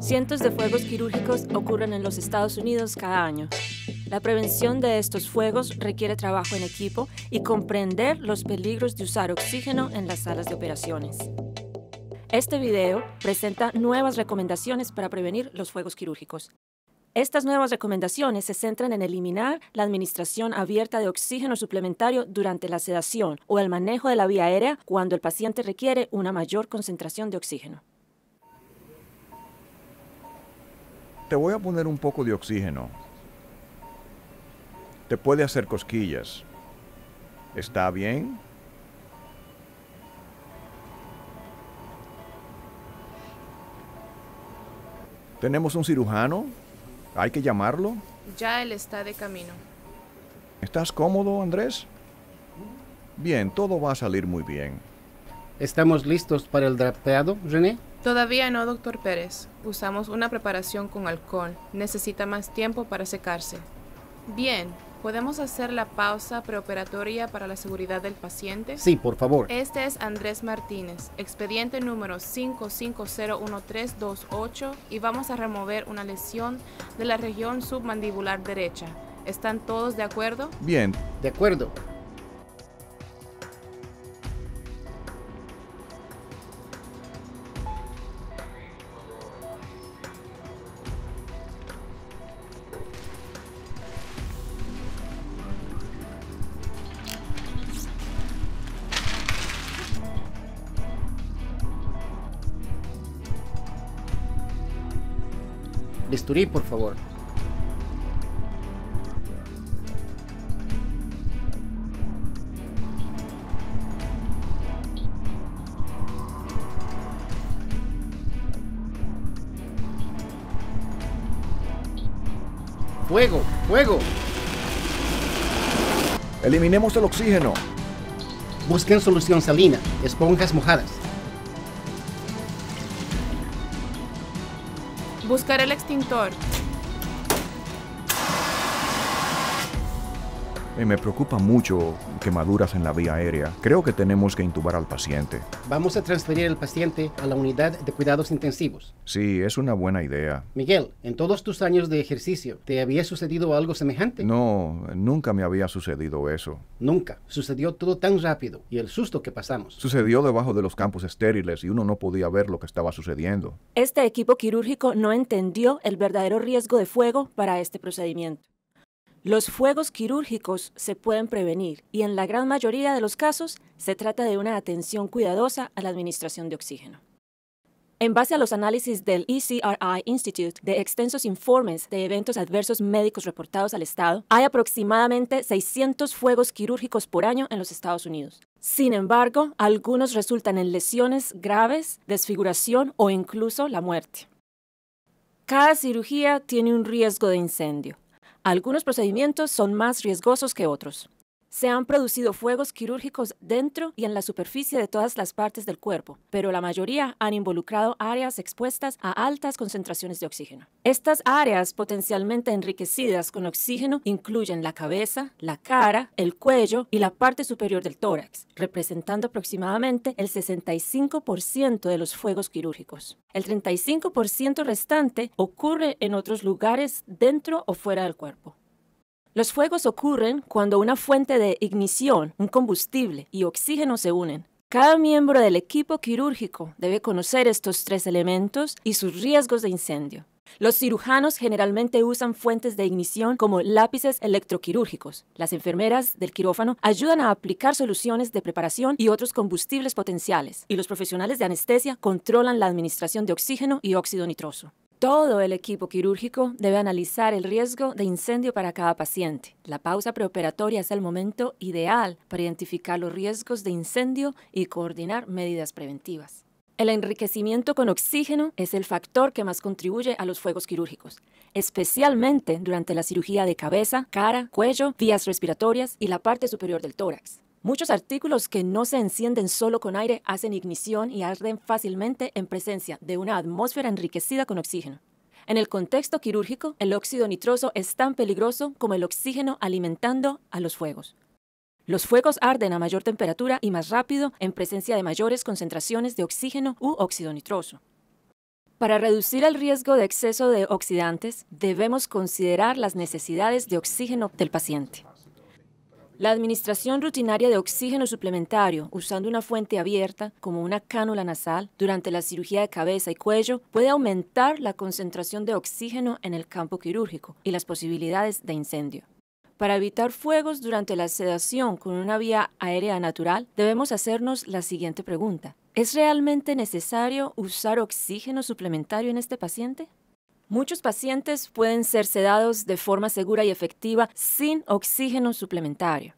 Cientos de fuegos quirúrgicos ocurren en los Estados Unidos cada año. La prevención de estos fuegos requiere trabajo en equipo y comprender los peligros de usar oxígeno en las salas de operaciones. Este video presenta nuevas recomendaciones para prevenir los fuegos quirúrgicos. Estas nuevas recomendaciones se centran en eliminar la administración abierta de oxígeno suplementario durante la sedación o el manejo de la vía aérea cuando el paciente requiere una mayor concentración de oxígeno. Te voy a poner un poco de oxígeno. Te puede hacer cosquillas. ¿Está bien? Tenemos un cirujano ¿Hay que llamarlo? Ya él está de camino. ¿Estás cómodo, Andrés? Bien, todo va a salir muy bien. ¿Estamos listos para el drapeado, René? Todavía no, doctor Pérez. Usamos una preparación con alcohol. Necesita más tiempo para secarse. Bien, ¿Podemos hacer la pausa preoperatoria para la seguridad del paciente? Sí, por favor. Este es Andrés Martínez, expediente número 5501328 y vamos a remover una lesión de la región submandibular derecha. ¿Están todos de acuerdo? Bien. De acuerdo. bisturí, por favor. ¡Fuego! ¡Fuego! Eliminemos el oxígeno. Busquen solución salina, esponjas mojadas. Buscar el extintor. me preocupa mucho quemaduras en la vía aérea. Creo que tenemos que intubar al paciente. Vamos a transferir al paciente a la unidad de cuidados intensivos. Sí, es una buena idea. Miguel, en todos tus años de ejercicio, ¿te había sucedido algo semejante? No, nunca me había sucedido eso. Nunca. Sucedió todo tan rápido y el susto que pasamos. Sucedió debajo de los campos estériles y uno no podía ver lo que estaba sucediendo. Este equipo quirúrgico no entendió el verdadero riesgo de fuego para este procedimiento. Los fuegos quirúrgicos se pueden prevenir y en la gran mayoría de los casos se trata de una atención cuidadosa a la administración de oxígeno. En base a los análisis del ECRI Institute de extensos informes de eventos adversos médicos reportados al Estado, hay aproximadamente 600 fuegos quirúrgicos por año en los Estados Unidos. Sin embargo, algunos resultan en lesiones graves, desfiguración o incluso la muerte. Cada cirugía tiene un riesgo de incendio. Algunos procedimientos son más riesgosos que otros. Se han producido fuegos quirúrgicos dentro y en la superficie de todas las partes del cuerpo, pero la mayoría han involucrado áreas expuestas a altas concentraciones de oxígeno. Estas áreas potencialmente enriquecidas con oxígeno incluyen la cabeza, la cara, el cuello y la parte superior del tórax, representando aproximadamente el 65% de los fuegos quirúrgicos. El 35% restante ocurre en otros lugares dentro o fuera del cuerpo. Los fuegos ocurren cuando una fuente de ignición, un combustible y oxígeno se unen. Cada miembro del equipo quirúrgico debe conocer estos tres elementos y sus riesgos de incendio. Los cirujanos generalmente usan fuentes de ignición como lápices electroquirúrgicos. Las enfermeras del quirófano ayudan a aplicar soluciones de preparación y otros combustibles potenciales. Y los profesionales de anestesia controlan la administración de oxígeno y óxido nitroso. Todo el equipo quirúrgico debe analizar el riesgo de incendio para cada paciente. La pausa preoperatoria es el momento ideal para identificar los riesgos de incendio y coordinar medidas preventivas. El enriquecimiento con oxígeno es el factor que más contribuye a los fuegos quirúrgicos, especialmente durante la cirugía de cabeza, cara, cuello, vías respiratorias y la parte superior del tórax. Muchos artículos que no se encienden solo con aire hacen ignición y arden fácilmente en presencia de una atmósfera enriquecida con oxígeno. En el contexto quirúrgico, el óxido nitroso es tan peligroso como el oxígeno alimentando a los fuegos. Los fuegos arden a mayor temperatura y más rápido en presencia de mayores concentraciones de oxígeno u óxido nitroso. Para reducir el riesgo de exceso de oxidantes, debemos considerar las necesidades de oxígeno del paciente. La administración rutinaria de oxígeno suplementario usando una fuente abierta, como una cánula nasal, durante la cirugía de cabeza y cuello puede aumentar la concentración de oxígeno en el campo quirúrgico y las posibilidades de incendio. Para evitar fuegos durante la sedación con una vía aérea natural, debemos hacernos la siguiente pregunta. ¿Es realmente necesario usar oxígeno suplementario en este paciente? Muchos pacientes pueden ser sedados de forma segura y efectiva sin oxígeno suplementario.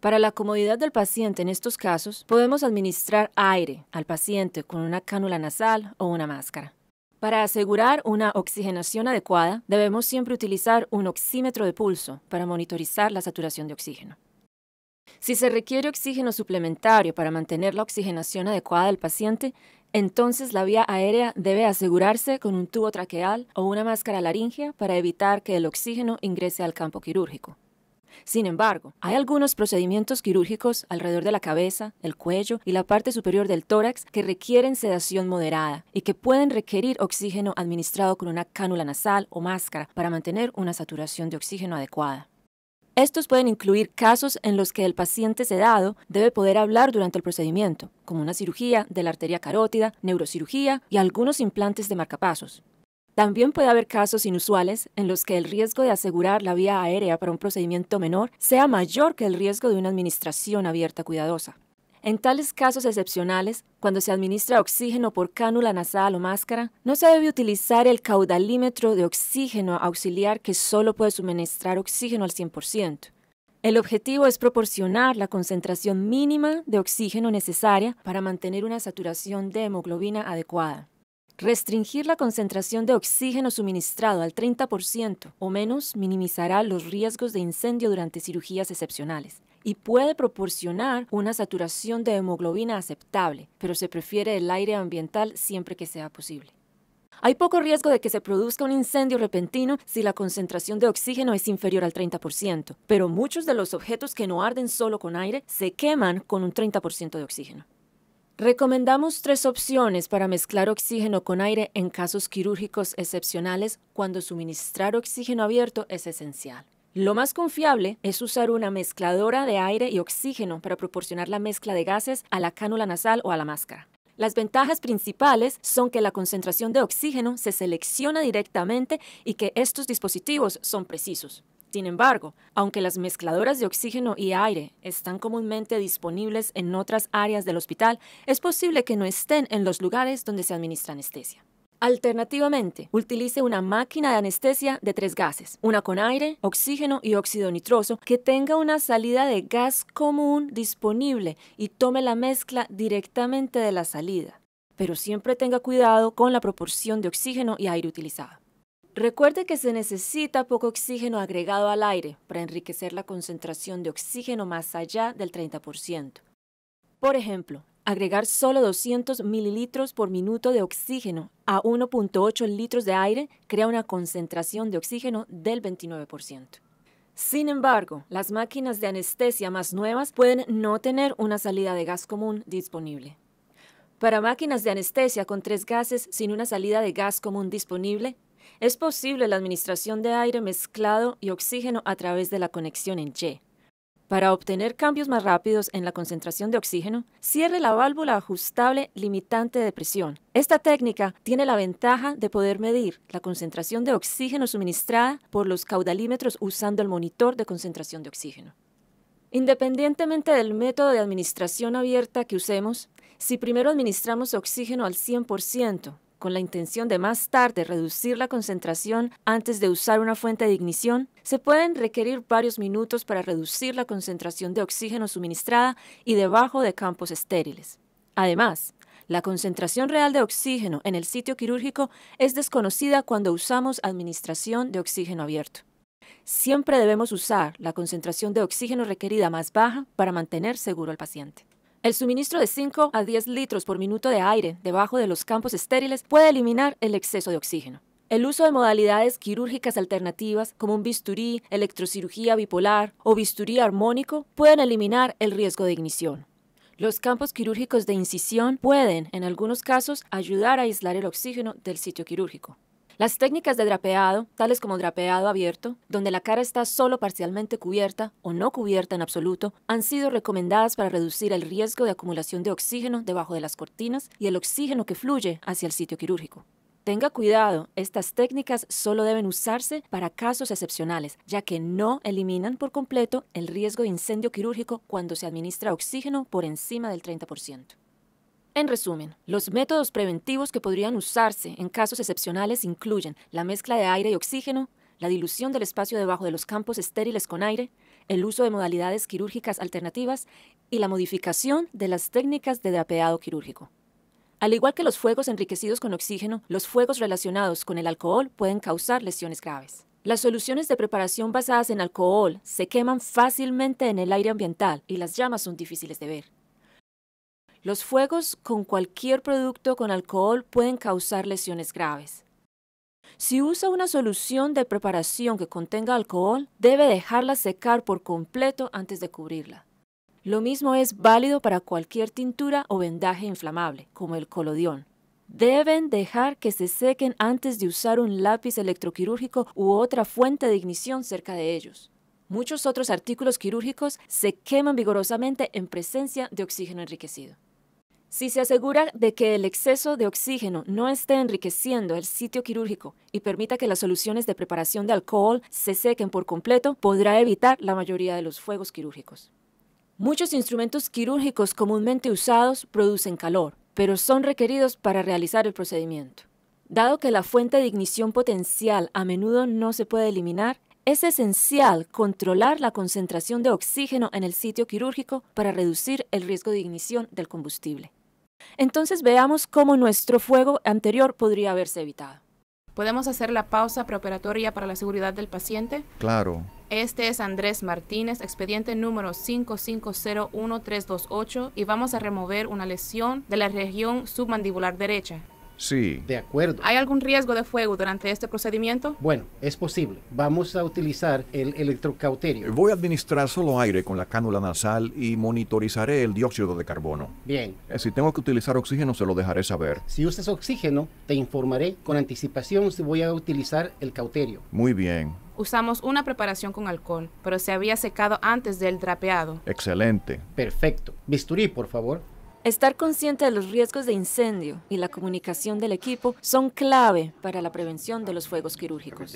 Para la comodidad del paciente en estos casos, podemos administrar aire al paciente con una cánula nasal o una máscara. Para asegurar una oxigenación adecuada, debemos siempre utilizar un oxímetro de pulso para monitorizar la saturación de oxígeno. Si se requiere oxígeno suplementario para mantener la oxigenación adecuada del paciente, entonces la vía aérea debe asegurarse con un tubo traqueal o una máscara laringea para evitar que el oxígeno ingrese al campo quirúrgico. Sin embargo, hay algunos procedimientos quirúrgicos alrededor de la cabeza, el cuello y la parte superior del tórax que requieren sedación moderada y que pueden requerir oxígeno administrado con una cánula nasal o máscara para mantener una saturación de oxígeno adecuada. Estos pueden incluir casos en los que el paciente sedado debe poder hablar durante el procedimiento, como una cirugía de la arteria carótida, neurocirugía y algunos implantes de marcapasos. También puede haber casos inusuales en los que el riesgo de asegurar la vía aérea para un procedimiento menor sea mayor que el riesgo de una administración abierta cuidadosa. En tales casos excepcionales, cuando se administra oxígeno por cánula nasal o máscara, no se debe utilizar el caudalímetro de oxígeno auxiliar que solo puede suministrar oxígeno al 100%. El objetivo es proporcionar la concentración mínima de oxígeno necesaria para mantener una saturación de hemoglobina adecuada. Restringir la concentración de oxígeno suministrado al 30% o menos minimizará los riesgos de incendio durante cirugías excepcionales y puede proporcionar una saturación de hemoglobina aceptable, pero se prefiere el aire ambiental siempre que sea posible. Hay poco riesgo de que se produzca un incendio repentino si la concentración de oxígeno es inferior al 30%, pero muchos de los objetos que no arden solo con aire se queman con un 30% de oxígeno. Recomendamos tres opciones para mezclar oxígeno con aire en casos quirúrgicos excepcionales cuando suministrar oxígeno abierto es esencial. Lo más confiable es usar una mezcladora de aire y oxígeno para proporcionar la mezcla de gases a la cánula nasal o a la máscara. Las ventajas principales son que la concentración de oxígeno se selecciona directamente y que estos dispositivos son precisos. Sin embargo, aunque las mezcladoras de oxígeno y aire están comúnmente disponibles en otras áreas del hospital, es posible que no estén en los lugares donde se administra anestesia. Alternativamente, utilice una máquina de anestesia de tres gases, una con aire, oxígeno y óxido nitroso, que tenga una salida de gas común disponible y tome la mezcla directamente de la salida. Pero siempre tenga cuidado con la proporción de oxígeno y aire utilizado. Recuerde que se necesita poco oxígeno agregado al aire para enriquecer la concentración de oxígeno más allá del 30%. Por ejemplo, agregar solo 200 mililitros por minuto de oxígeno a 1.8 litros de aire crea una concentración de oxígeno del 29%. Sin embargo, las máquinas de anestesia más nuevas pueden no tener una salida de gas común disponible. Para máquinas de anestesia con tres gases sin una salida de gas común disponible, es posible la administración de aire mezclado y oxígeno a través de la conexión en Y. Para obtener cambios más rápidos en la concentración de oxígeno, cierre la válvula ajustable limitante de presión. Esta técnica tiene la ventaja de poder medir la concentración de oxígeno suministrada por los caudalímetros usando el monitor de concentración de oxígeno. Independientemente del método de administración abierta que usemos, si primero administramos oxígeno al 100%, con la intención de más tarde reducir la concentración antes de usar una fuente de ignición, se pueden requerir varios minutos para reducir la concentración de oxígeno suministrada y debajo de campos estériles. Además, la concentración real de oxígeno en el sitio quirúrgico es desconocida cuando usamos administración de oxígeno abierto. Siempre debemos usar la concentración de oxígeno requerida más baja para mantener seguro al paciente. El suministro de 5 a 10 litros por minuto de aire debajo de los campos estériles puede eliminar el exceso de oxígeno. El uso de modalidades quirúrgicas alternativas como un bisturí, electrocirugía bipolar o bisturí armónico pueden eliminar el riesgo de ignición. Los campos quirúrgicos de incisión pueden, en algunos casos, ayudar a aislar el oxígeno del sitio quirúrgico. Las técnicas de drapeado, tales como drapeado abierto, donde la cara está solo parcialmente cubierta o no cubierta en absoluto, han sido recomendadas para reducir el riesgo de acumulación de oxígeno debajo de las cortinas y el oxígeno que fluye hacia el sitio quirúrgico. Tenga cuidado, estas técnicas solo deben usarse para casos excepcionales, ya que no eliminan por completo el riesgo de incendio quirúrgico cuando se administra oxígeno por encima del 30%. En resumen, los métodos preventivos que podrían usarse en casos excepcionales incluyen la mezcla de aire y oxígeno, la dilución del espacio debajo de los campos estériles con aire, el uso de modalidades quirúrgicas alternativas y la modificación de las técnicas de drapeado quirúrgico. Al igual que los fuegos enriquecidos con oxígeno, los fuegos relacionados con el alcohol pueden causar lesiones graves. Las soluciones de preparación basadas en alcohol se queman fácilmente en el aire ambiental y las llamas son difíciles de ver. Los fuegos con cualquier producto con alcohol pueden causar lesiones graves. Si usa una solución de preparación que contenga alcohol, debe dejarla secar por completo antes de cubrirla. Lo mismo es válido para cualquier tintura o vendaje inflamable, como el colodión. Deben dejar que se sequen antes de usar un lápiz electroquirúrgico u otra fuente de ignición cerca de ellos. Muchos otros artículos quirúrgicos se queman vigorosamente en presencia de oxígeno enriquecido. Si se asegura de que el exceso de oxígeno no esté enriqueciendo el sitio quirúrgico y permita que las soluciones de preparación de alcohol se sequen por completo, podrá evitar la mayoría de los fuegos quirúrgicos. Muchos instrumentos quirúrgicos comúnmente usados producen calor, pero son requeridos para realizar el procedimiento. Dado que la fuente de ignición potencial a menudo no se puede eliminar, es esencial controlar la concentración de oxígeno en el sitio quirúrgico para reducir el riesgo de ignición del combustible. Entonces veamos cómo nuestro fuego anterior podría haberse evitado. ¿Podemos hacer la pausa preparatoria para la seguridad del paciente? Claro. Este es Andrés Martínez, expediente número 5501328 y vamos a remover una lesión de la región submandibular derecha. Sí. De acuerdo. ¿Hay algún riesgo de fuego durante este procedimiento? Bueno, es posible. Vamos a utilizar el electrocauterio. Eh, voy a administrar solo aire con la cánula nasal y monitorizaré el dióxido de carbono. Bien. Eh, si tengo que utilizar oxígeno, se lo dejaré saber. Si usas oxígeno, te informaré con anticipación si voy a utilizar el cauterio. Muy bien usamos una preparación con alcohol, pero se había secado antes del drapeado. Excelente. Perfecto. Bisturí, por favor. Estar consciente de los riesgos de incendio y la comunicación del equipo son clave para la prevención de los fuegos quirúrgicos.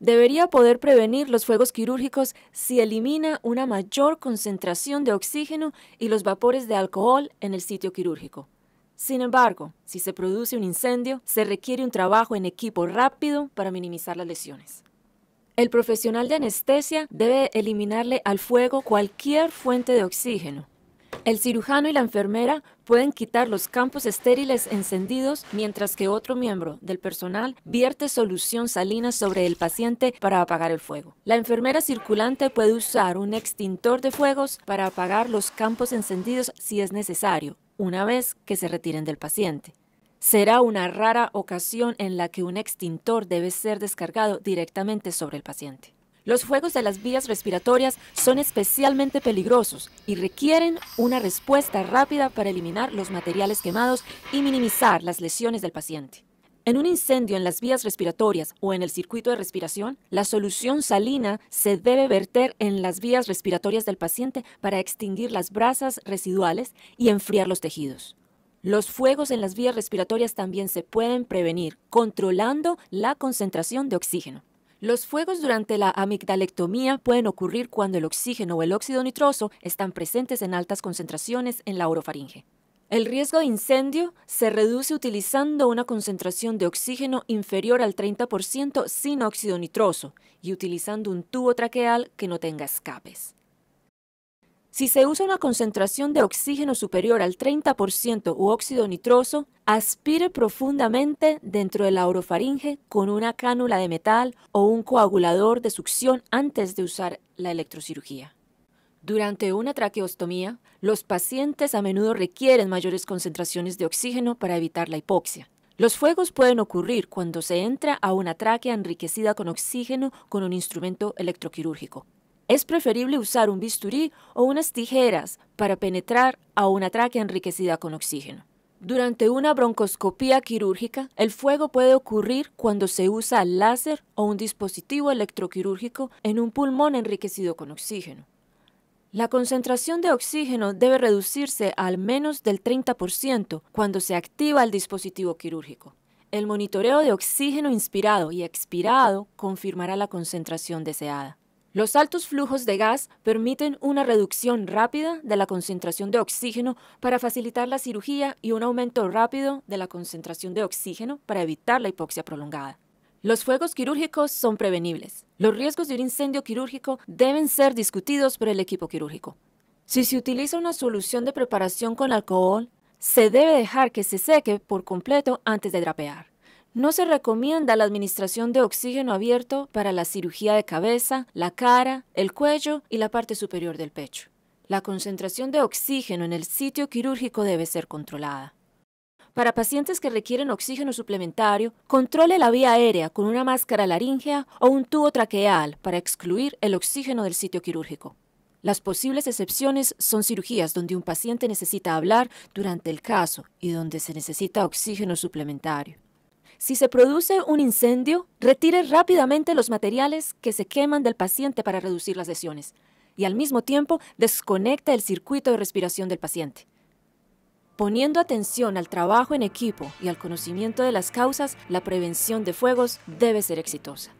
Debería poder prevenir los fuegos quirúrgicos si elimina una mayor concentración de oxígeno y los vapores de alcohol en el sitio quirúrgico. Sin embargo, si se produce un incendio, se requiere un trabajo en equipo rápido para minimizar las lesiones. El profesional de anestesia debe eliminarle al fuego cualquier fuente de oxígeno, el cirujano y la enfermera pueden quitar los campos estériles encendidos mientras que otro miembro del personal vierte solución salina sobre el paciente para apagar el fuego. La enfermera circulante puede usar un extintor de fuegos para apagar los campos encendidos si es necesario, una vez que se retiren del paciente. Será una rara ocasión en la que un extintor debe ser descargado directamente sobre el paciente. Los fuegos de las vías respiratorias son especialmente peligrosos y requieren una respuesta rápida para eliminar los materiales quemados y minimizar las lesiones del paciente. En un incendio en las vías respiratorias o en el circuito de respiración, la solución salina se debe verter en las vías respiratorias del paciente para extinguir las brasas residuales y enfriar los tejidos. Los fuegos en las vías respiratorias también se pueden prevenir controlando la concentración de oxígeno. Los fuegos durante la amigdalectomía pueden ocurrir cuando el oxígeno o el óxido nitroso están presentes en altas concentraciones en la orofaringe. El riesgo de incendio se reduce utilizando una concentración de oxígeno inferior al 30% sin óxido nitroso y utilizando un tubo traqueal que no tenga escapes. Si se usa una concentración de oxígeno superior al 30% u óxido nitroso, aspire profundamente dentro de la orofaringe con una cánula de metal o un coagulador de succión antes de usar la electrocirugía. Durante una traqueostomía, los pacientes a menudo requieren mayores concentraciones de oxígeno para evitar la hipoxia. Los fuegos pueden ocurrir cuando se entra a una tráquea enriquecida con oxígeno con un instrumento electroquirúrgico. Es preferible usar un bisturí o unas tijeras para penetrar a una tráquea enriquecida con oxígeno. Durante una broncoscopía quirúrgica, el fuego puede ocurrir cuando se usa láser o un dispositivo electroquirúrgico en un pulmón enriquecido con oxígeno. La concentración de oxígeno debe reducirse al menos del 30% cuando se activa el dispositivo quirúrgico. El monitoreo de oxígeno inspirado y expirado confirmará la concentración deseada. Los altos flujos de gas permiten una reducción rápida de la concentración de oxígeno para facilitar la cirugía y un aumento rápido de la concentración de oxígeno para evitar la hipoxia prolongada. Los fuegos quirúrgicos son prevenibles. Los riesgos de un incendio quirúrgico deben ser discutidos por el equipo quirúrgico. Si se utiliza una solución de preparación con alcohol, se debe dejar que se seque por completo antes de drapear. No se recomienda la administración de oxígeno abierto para la cirugía de cabeza, la cara, el cuello y la parte superior del pecho. La concentración de oxígeno en el sitio quirúrgico debe ser controlada. Para pacientes que requieren oxígeno suplementario, controle la vía aérea con una máscara laríngea o un tubo traqueal para excluir el oxígeno del sitio quirúrgico. Las posibles excepciones son cirugías donde un paciente necesita hablar durante el caso y donde se necesita oxígeno suplementario. Si se produce un incendio, retire rápidamente los materiales que se queman del paciente para reducir las lesiones y al mismo tiempo desconecta el circuito de respiración del paciente. Poniendo atención al trabajo en equipo y al conocimiento de las causas, la prevención de fuegos debe ser exitosa.